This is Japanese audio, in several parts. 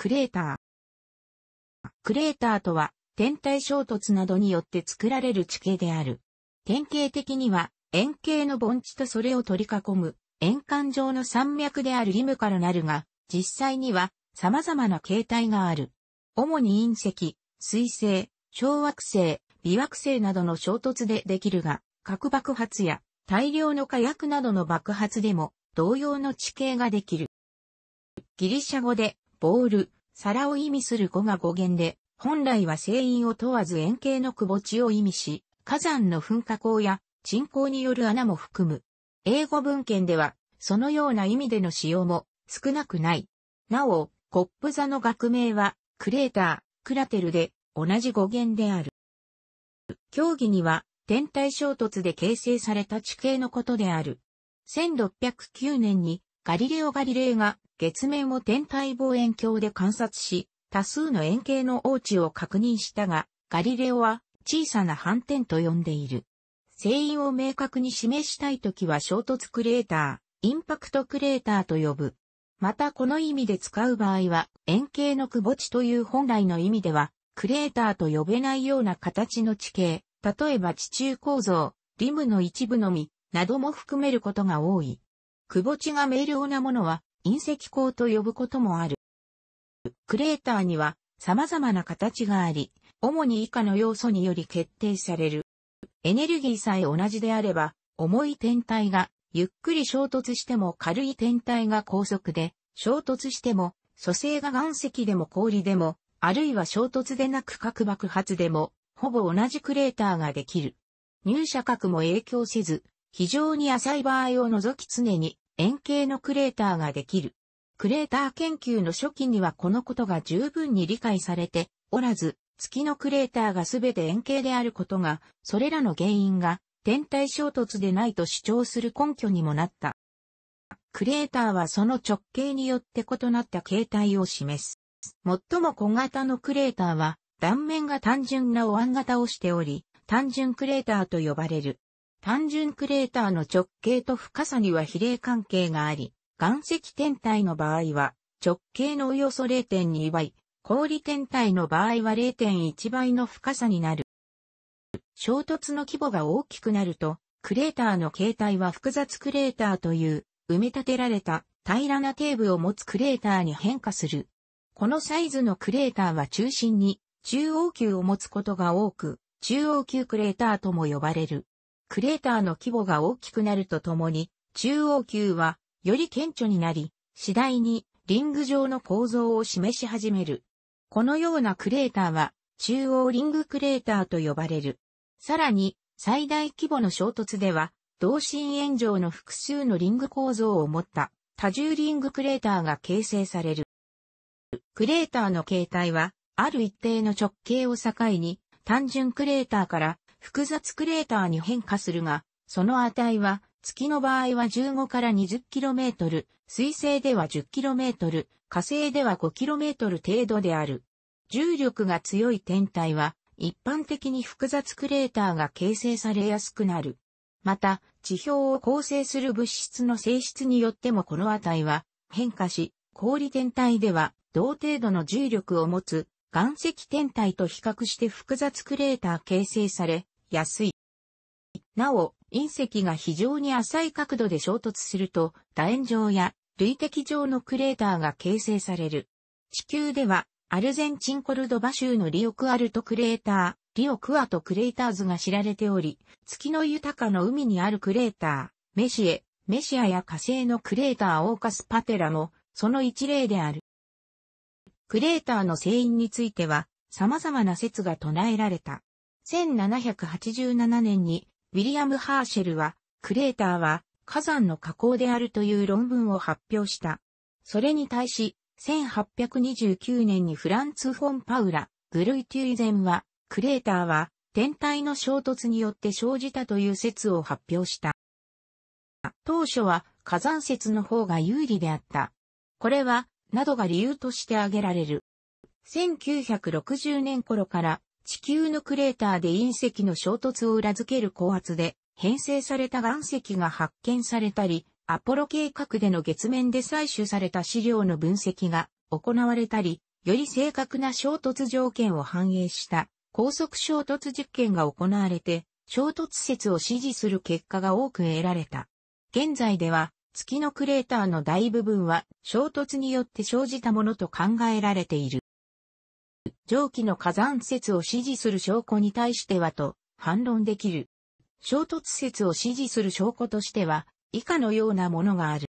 クレーター。クレーターとは、天体衝突などによって作られる地形である。典型的には、円形の盆地とそれを取り囲む、円環状の山脈であるリムからなるが、実際には、様々な形態がある。主に隕石、水星、小惑星、微惑星などの衝突でできるが、核爆発や大量の火薬などの爆発でも同様の地形ができる。ギリシャ語でボール、皿を意味する語が語源で、本来は声音を問わず円形の窪地を意味し、火山の噴火口や沈降による穴も含む。英語文献では、そのような意味での使用も少なくない。なお、コップ座の学名は、クレーター、クラテルで、同じ語源である。競技には、天体衝突で形成された地形のことである。1609年にガリレオ・ガリレイが月面を天体望遠鏡で観察し、多数の円形の王地を確認したが、ガリレオは小さな反転と呼んでいる。声因を明確に示したいときは衝突クレーター、インパクトクレーターと呼ぶ。またこの意味で使う場合は、円形のくぼ地という本来の意味では、クレーターと呼べないような形の地形、例えば地中構造、リムの一部のみ、なども含めることが多い。くぼ地が明瞭なものは隕石坑と呼ぶこともある。クレーターには様々な形があり、主に以下の要素により決定される。エネルギーさえ同じであれば、重い天体がゆっくり衝突しても軽い天体が高速で、衝突しても、組成が岩石でも氷でも、あるいは衝突でなく核爆発でも、ほぼ同じクレーターができる。入射角も影響せず、非常に浅い場合を除き常に円形のクレーターができる。クレーター研究の初期にはこのことが十分に理解されておらず、月のクレーターがすべて円形であることが、それらの原因が天体衝突でないと主張する根拠にもなった。クレーターはその直径によって異なった形態を示す。最も小型のクレーターは断面が単純なお椀型をしており、単純クレーターと呼ばれる。単純クレーターの直径と深さには比例関係があり、岩石天体の場合は、直径のおよそ0.2倍、氷天体の場合は0.1倍の深さになる。衝突の規模が大きくなると、クレーターの形態は複雑クレーターという、埋め立てられた平らな底部を持つクレーターに変化する。このサイズのクレーターは中心に中央級を持つことが多く、中央級クレーターとも呼ばれる。クレーターの規模が大きくなるとともに、中央級はより顕著になり、次第にリング状の構造を示し始める。このようなクレーターは中央リングクレーターと呼ばれる。さらに最大規模の衝突では同心円状の複数のリング構造を持った多重リングクレーターが形成される。クレーターの形態はある一定の直径を境に単純クレーターから複雑クレーターに変化するが、その値は、月の場合は15から 20km、水星では 10km、火星では 5km 程度である。重力が強い天体は、一般的に複雑クレーターが形成されやすくなる。また、地表を構成する物質の性質によってもこの値は変化し、氷天体では同程度の重力を持つ岩石天体と比較して複雑クレーター形成され、安い。なお、隕石が非常に浅い角度で衝突すると、楕円状や累的状のクレーターが形成される。地球では、アルゼンチンコルドバ州のリオクアルトクレーター、リオクアトクレーターズが知られており、月の豊かな海にあるクレーター、メシエ、メシアや火星のクレーターオーカスパテラも、その一例である。クレーターの聖因については、様々な説が唱えられた。1787年に、ウィリアム・ハーシェルは、クレーターは火山の火口であるという論文を発表した。それに対し、1829年にフランツ・フォン・パウラ、グルイテューゼンは、クレーターは天体の衝突によって生じたという説を発表した。当初は火山説の方が有利であった。これは、などが理由として挙げられる。1960年頃から地球のクレーターで隕石の衝突を裏付ける高圧で編成された岩石が発見されたり、アポロ計画での月面で採取された資料の分析が行われたり、より正確な衝突条件を反映した高速衝突実験が行われて、衝突説を支持する結果が多く得られた。現在では、月のクレーターの大部分は衝突によって生じたものと考えられている。上記の火山説を支持する証拠に対してはと反論できる。衝突説を支持する証拠としては、以下のようなものがある。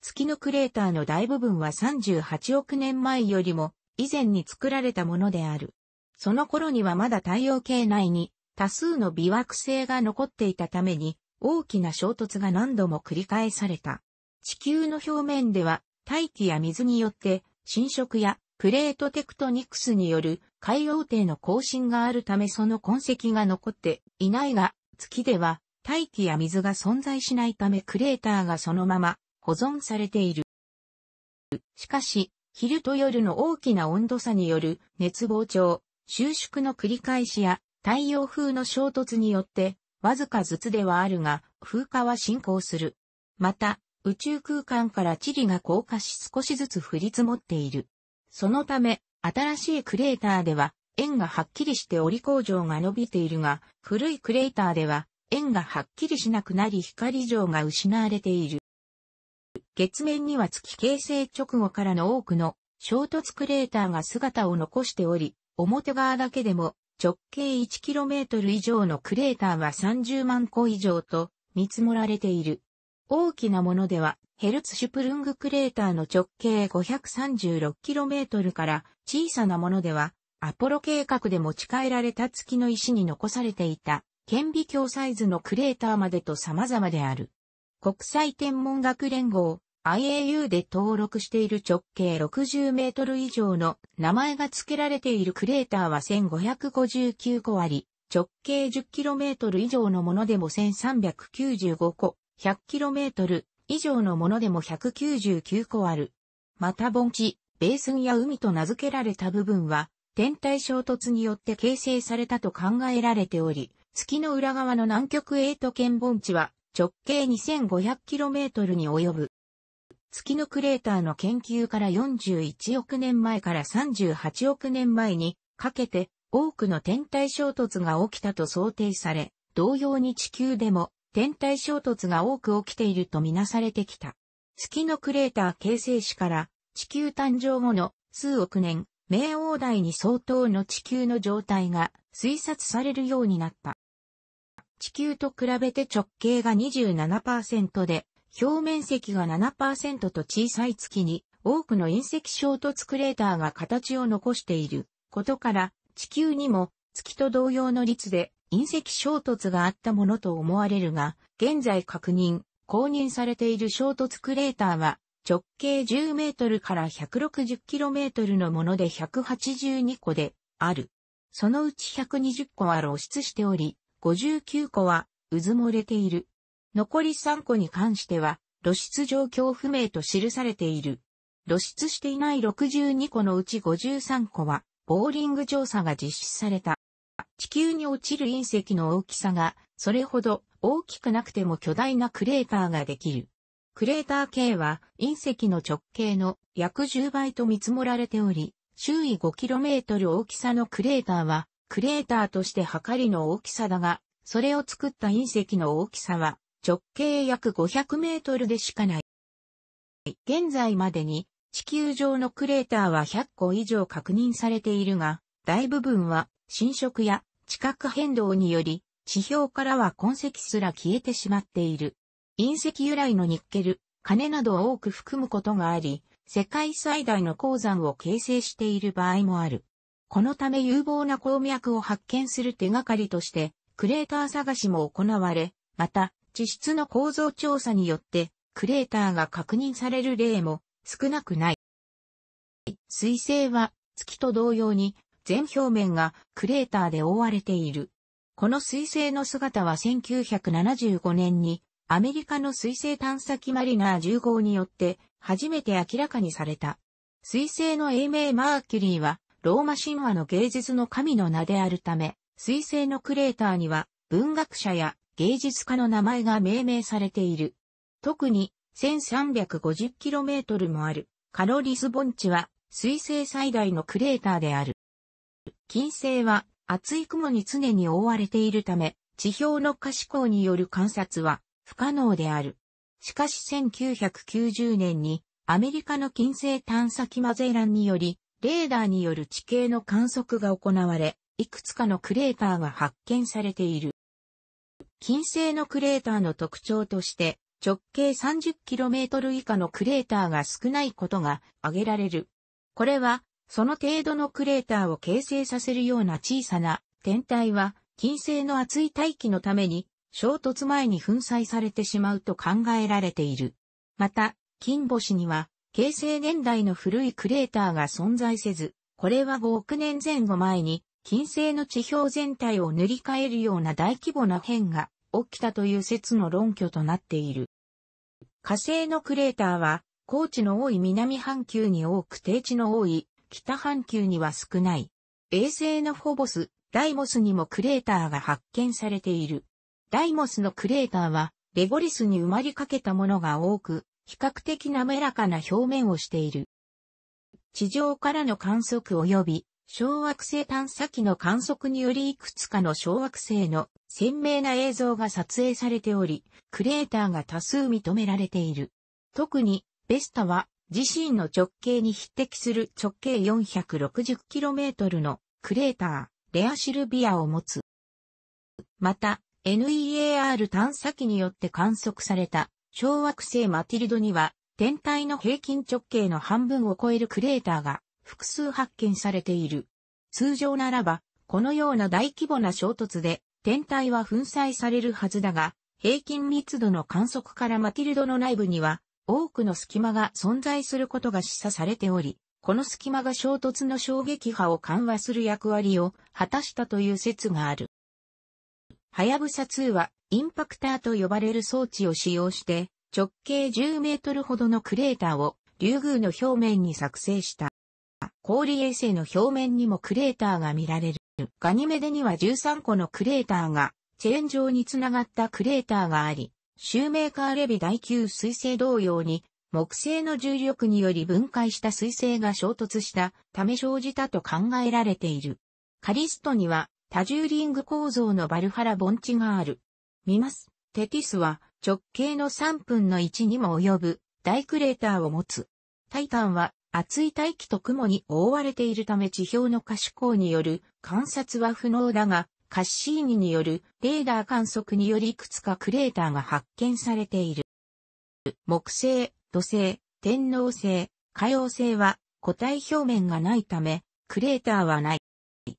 月のクレーターの大部分は38億年前よりも以前に作られたものである。その頃にはまだ太陽系内に多数の微惑星が残っていたために大きな衝突が何度も繰り返された。地球の表面では大気や水によって侵食やプレートテクトニクスによる海洋底の更新があるためその痕跡が残っていないが、月では大気や水が存在しないためクレーターがそのまま保存されている。しかし、昼と夜の大きな温度差による熱膨張、収縮の繰り返しや太陽風の衝突によってわずかずつではあるが風化は進行する。また、宇宙空間から地理が降下し少しずつ降り積もっている。そのため、新しいクレーターでは、円がはっきりして折り工場が伸びているが、古いクレーターでは、円がはっきりしなくなり光状が失われている。月面には月形成直後からの多くの衝突クレーターが姿を残しており、表側だけでも直径 1km 以上のクレーターは30万個以上と見積もられている。大きなものではヘルツシュプルングクレーターの直径 536km から小さなものでは、アポロ計画で持ち帰られた月の石に残されていた、顕微鏡サイズのクレーターまでと様々である。国際天文学連合 IAU で登録している直径60メートル以上の名前が付けられているクレーターは1559個あり、直径 10km 以上のものでも1395個、100km、以上のものでも199個ある。また盆地、ベースンや海と名付けられた部分は、天体衝突によって形成されたと考えられており、月の裏側の南極エイト圏盆地は直径 2500km に及ぶ。月のクレーターの研究から41億年前から38億年前にかけて多くの天体衝突が起きたと想定され、同様に地球でも天体衝突が多く起きているとみなされてきた。月のクレーター形成史から地球誕生後の数億年、冥王台に相当の地球の状態が推察されるようになった。地球と比べて直径が27%で、表面積が7%と小さい月に多くの隕石衝突クレーターが形を残していることから、地球にも月と同様の率で隕石衝突があったものと思われるが、現在確認、公認されている衝突クレーターは、直径10メートルから160キロメートルのもので182個である。そのうち120個は露出しており、59個は渦漏れている。残り3個に関しては、露出状況不明と記されている。露出していない62個のうち53個は、ボーリング調査が実施された。地球に落ちる隕石の大きさが、それほど大きくなくても巨大なクレーターができる。クレーター系は隕石の直径の約10倍と見積もられており、周囲 5km 大きさのクレーターは、クレーターとして測りの大きさだが、それを作った隕石の大きさは、直径約500メートルでしかない。現在までに、地球上のクレーターは100個以上確認されているが、大部分は侵食や地殻変動により、地表からは痕跡すら消えてしまっている。隕石由来のニッケル、金などを多く含むことがあり、世界最大の鉱山を形成している場合もある。このため有望な鉱脈を発見する手がかりとして、クレーター探しも行われ、また、地質の構造調査によって、クレーターが確認される例も少なくない。水星は月と同様に全表面がクレーターで覆われている。この彗星の姿は1975年にアメリカの彗星探査機マリナー10号によって初めて明らかにされた。彗星の英名マーキュリーはローマ神話の芸術の神の名であるため、彗星のクレーターには文学者や芸術家の名前が命名されている。特に 1350km もあるカロリス盆地は彗星最大のクレーターである。金星は厚い雲に常に覆われているため、地表の可視光による観察は不可能である。しかし1990年にアメリカの金星探査機マゼランにより、レーダーによる地形の観測が行われ、いくつかのクレーターが発見されている。金星のクレーターの特徴として、直径 30km 以下のクレーターが少ないことが挙げられる。これはその程度のクレーターを形成させるような小さな天体は、金星の熱い大気のために、衝突前に粉砕されてしまうと考えられている。また、金星には、形成年代の古いクレーターが存在せず、これは5億年前後前に、金星の地表全体を塗り替えるような大規模な変が起きたという説の論拠となっている。火星のクレーターは、高地の多い南半球に多く低地の多い北半球には少ない。衛星のフォボス、ダイモスにもクレーターが発見されている。ダイモスのクレーターは、レゴリスに埋まりかけたものが多く、比較的滑らかな表面をしている。地上からの観測及び、小惑星探査機の観測によりいくつかの小惑星の鮮明な映像が撮影されており、クレーターが多数認められている。特に、ベスタは自身の直径に匹敵する直径 460km のクレーター、レアシルビアを持つ。また、NEAR 探査機によって観測された小惑星マティルドには、天体の平均直径の半分を超えるクレーターが複数発見されている。通常ならば、このような大規模な衝突で、天体は粉砕されるはずだが、平均密度の観測からマティルドの内部には、多くの隙間が存在することが示唆されており、この隙間が衝突の衝撃波を緩和する役割を果たしたという説がある。はやぶさ2はインパクターと呼ばれる装置を使用して直径10メートルほどのクレーターをリュウグウの表面に作成した。氷衛星の表面にもクレーターが見られる。ガニメデには13個のクレーターがチェーン上につながったクレーターがあり、シューメーカーレビ第9彗星同様に、木星の重力により分解した彗星が衝突したため生じたと考えられている。カリストには多重リング構造のバルハラ盆地がある。見ます。テティスは直径の3分の1にも及ぶ大クレーターを持つ。タイタンは厚い大気と雲に覆われているため地表の可視光による観察は不能だが、カッシーニによるレーダー観測によりいくつかクレーターが発見されている。木星、土星、天王星、海王星は固体表面がないため、クレーターはない。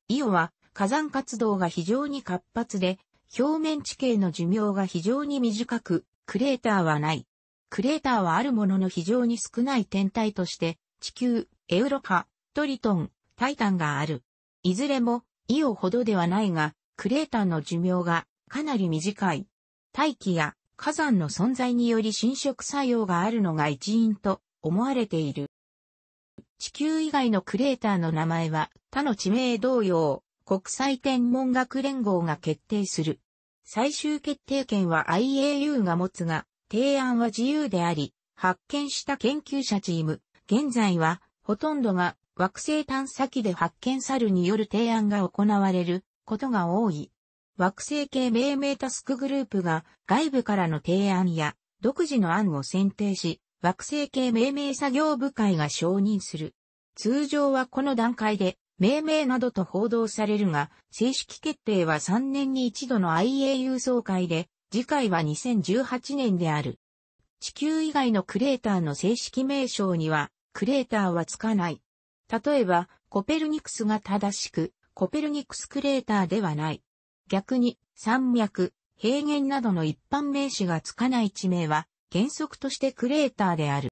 イオは火山活動が非常に活発で、表面地形の寿命が非常に短く、クレーターはない。クレーターはあるものの非常に少ない天体として、地球、エウロパ、トリトン、タイタンがある。いずれも、イオほどではないが、クレーターの寿命がかなり短い。大気や火山の存在により侵食作用があるのが一因と思われている。地球以外のクレーターの名前は他の地名同様、国際天文学連合が決定する。最終決定権は IAU が持つが、提案は自由であり、発見した研究者チーム、現在はほとんどが惑星探査機で発見さるによる提案が行われることが多い。惑星系命名タスクグループが外部からの提案や独自の案を選定し、惑星系命名作業部会が承認する。通常はこの段階で命名などと報道されるが、正式決定は3年に一度の IAU 総会で、次回は2018年である。地球以外のクレーターの正式名称には、クレーターはつかない。例えば、コペルニクスが正しく、コペルニクスクレーターではない。逆に、山脈、平原などの一般名詞がつかない地名は、原則としてクレーターである。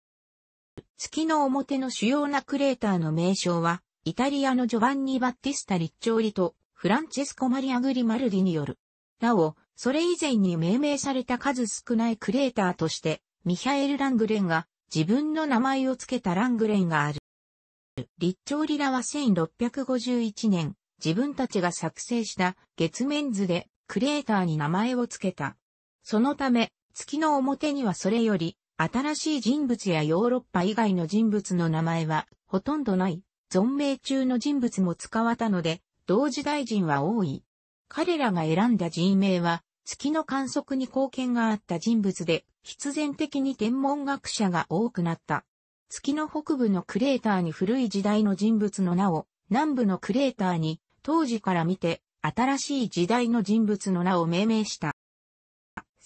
月の表の主要なクレーターの名称は、イタリアのジョバンニ・バッティスタ・リッチョーリと、フランチェスコ・マリア・グリマルディによる。なお、それ以前に命名された数少ないクレーターとして、ミハエル・ラングレンが自分の名前を付けたラングレンがある。リッチョーリラは1651年、自分たちが作成した月面図でクレーターに名前を付けた。そのため、月の表にはそれより新しい人物やヨーロッパ以外の人物の名前はほとんどない、存命中の人物も使わたので、同時代人は多い。彼らが選んだ人名は、月の観測に貢献があった人物で、必然的に天文学者が多くなった。月の北部のクレーターに古い時代の人物の名を、南部のクレーターに当時から見て、新しい時代の人物の名を命名した。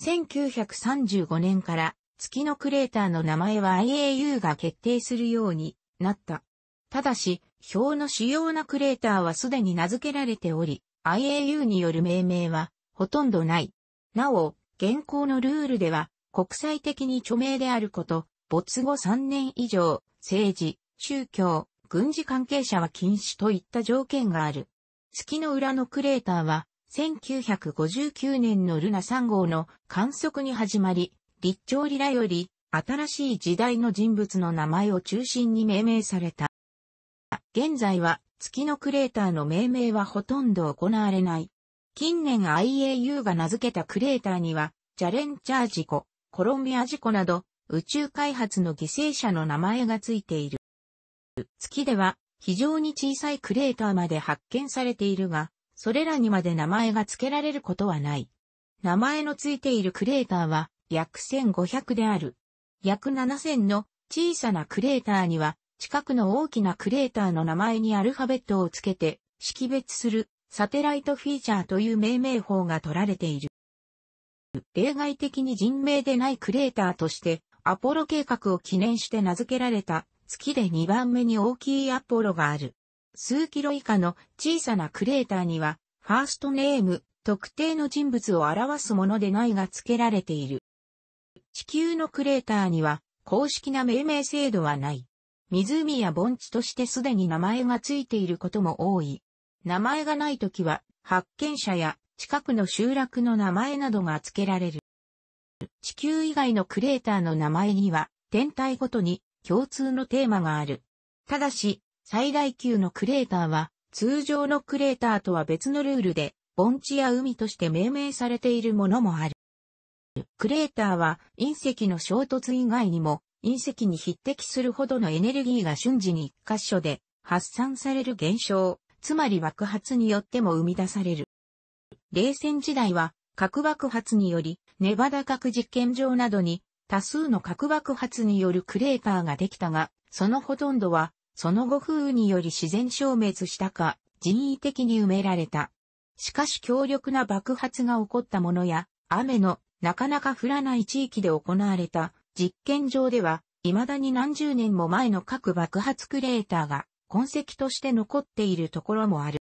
1935年から月のクレーターの名前は IAU が決定するようになった。ただし、表の主要なクレーターはすでに名付けられており、IAU による命名はほとんどない。なお、現行のルールでは国際的に著名であること、没後3年以上、政治、宗教、軍事関係者は禁止といった条件がある。月の裏のクレーターは、1959年のルナ3号の観測に始まり、立朝リラより、新しい時代の人物の名前を中心に命名された。現在は、月のクレーターの命名はほとんど行われない。近年 IAU が名付けたクレーターには、ジャレンチャー事故、コロンビア事故など、宇宙開発の犠牲者の名前がついている。月では、非常に小さいクレーターまで発見されているが、それらにまで名前が付けられることはない。名前の付いているクレーターは約1500である。約7000の小さなクレーターには、近くの大きなクレーターの名前にアルファベットをつけて識別するサテライトフィーチャーという命名法が取られている。例外的に人名でないクレーターとしてアポロ計画を記念して名付けられた月で2番目に大きいアポロがある。数キロ以下の小さなクレーターには、ファーストネーム、特定の人物を表すものでないが付けられている。地球のクレーターには、公式な命名制度はない。湖や盆地としてすでに名前が付いていることも多い。名前がないときは、発見者や近くの集落の名前などが付けられる。地球以外のクレーターの名前には、天体ごとに共通のテーマがある。ただし、最大級のクレーターは、通常のクレーターとは別のルールで、盆地や海として命名されているものもある。クレーターは隕石の衝突以外にも隕石に匹敵するほどのエネルギーが瞬時に一箇所で発散される現象、つまり爆発によっても生み出される。冷戦時代は核爆発によりネバダ核実験場などに多数の核爆発によるクレーターができたが、そのほとんどは、その後風雨により自然消滅したか、人為的に埋められた。しかし強力な爆発が起こったものや、雨のなかなか降らない地域で行われた実験場では、未だに何十年も前の核爆発クレーターが痕跡として残っているところもある。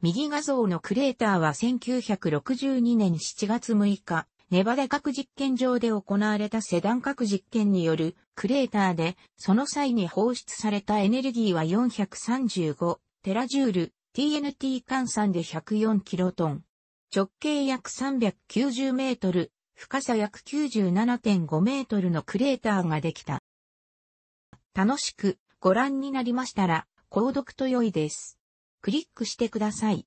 右画像のクレーターは1962年7月6日、ネバダ核実験場で行われたセダン核実験によるクレーターで、その際に放出されたエネルギーは435テラジュール、TNT 換算で104キロトン。直径約390メートル、深さ約97.5メートルのクレーターができた。楽しくご覧になりましたら、購読と良いです。クリックしてください。